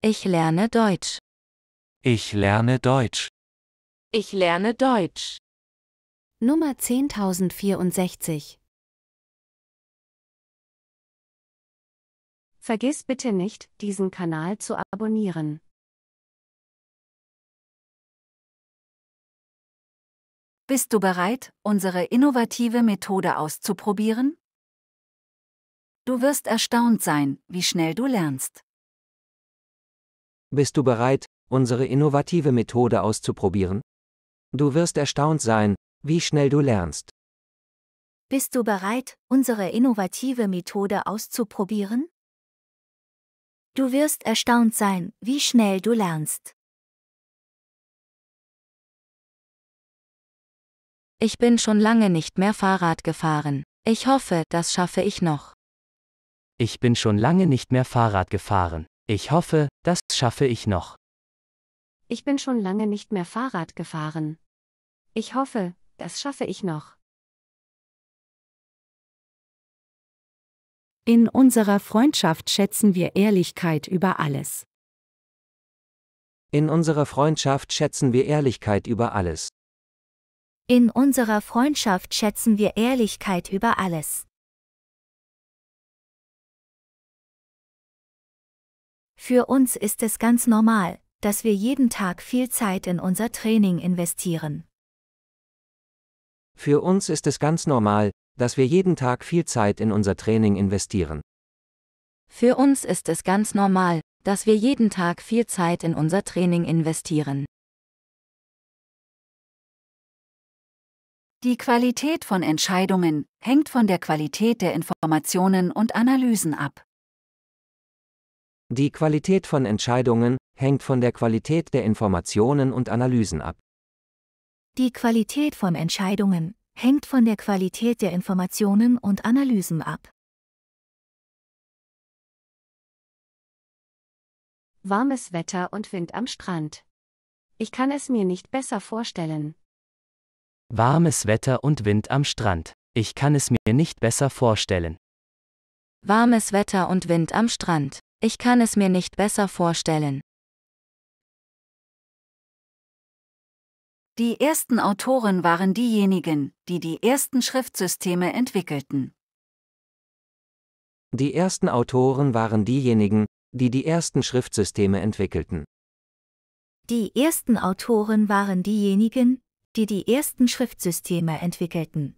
Ich lerne Deutsch. Ich lerne Deutsch. Ich lerne Deutsch. Nummer 10064 Vergiss bitte nicht, diesen Kanal zu abonnieren. Bist du bereit, unsere innovative Methode auszuprobieren? Du wirst erstaunt sein, wie schnell du lernst. Bist du bereit, unsere innovative Methode auszuprobieren? Du wirst erstaunt sein, wie schnell du lernst. Bist du bereit, unsere innovative Methode auszuprobieren? Du wirst erstaunt sein, wie schnell du lernst. Ich bin schon lange nicht mehr Fahrrad gefahren. Ich hoffe, das schaffe ich noch. Ich bin schon lange nicht mehr Fahrrad gefahren. Ich hoffe, das schaffe ich noch. Ich bin schon lange nicht mehr Fahrrad gefahren. Ich hoffe, das schaffe ich noch. In unserer Freundschaft schätzen wir Ehrlichkeit über alles. In unserer Freundschaft schätzen wir Ehrlichkeit über alles. In unserer Freundschaft schätzen wir Ehrlichkeit über alles. Für uns ist es ganz normal, dass wir jeden Tag viel Zeit in unser Training investieren. Für uns ist es ganz normal, dass wir jeden Tag viel Zeit in unser Training investieren. Für uns ist es ganz normal, dass wir jeden Tag viel Zeit in unser Training investieren. Die Qualität von Entscheidungen hängt von der Qualität der Informationen und Analysen ab. Die Qualität von Entscheidungen hängt von der Qualität der Informationen und Analysen ab. Die Qualität von Entscheidungen hängt von der Qualität der Informationen und Analysen ab. Warmes Wetter und Wind am Strand. Ich kann es mir nicht besser vorstellen. Warmes Wetter und Wind am Strand. Ich kann es mir nicht besser vorstellen. Warmes Wetter und Wind am Strand. Ich kann es mir nicht besser vorstellen. Die ersten Autoren waren diejenigen, die die ersten Schriftsysteme entwickelten. Die ersten Autoren waren diejenigen, die die ersten Schriftsysteme entwickelten. Die ersten Autoren waren diejenigen, die die ersten Schriftsysteme entwickelten.